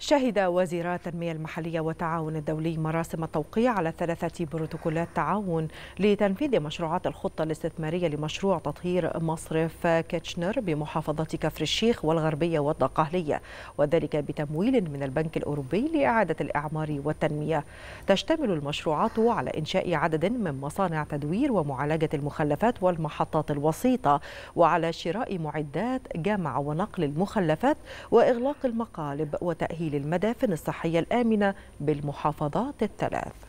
شهد وزيرا التنمية المحلية والتعاون الدولي مراسم التوقيع على ثلاثة بروتوكولات تعاون لتنفيذ مشروعات الخطة الاستثمارية لمشروع تطهير مصرف كيتشنر بمحافظة كفر الشيخ والغربية والدقهلية وذلك بتمويل من البنك الأوروبي لإعادة الإعمار والتنمية تشتمل المشروعات على إنشاء عدد من مصانع تدوير ومعالجة المخلفات والمحطات الوسيطة وعلى شراء معدات جمع ونقل المخلفات وإغلاق المقالب وتأهيل للمدافن الصحية الآمنة بالمحافظات الثلاث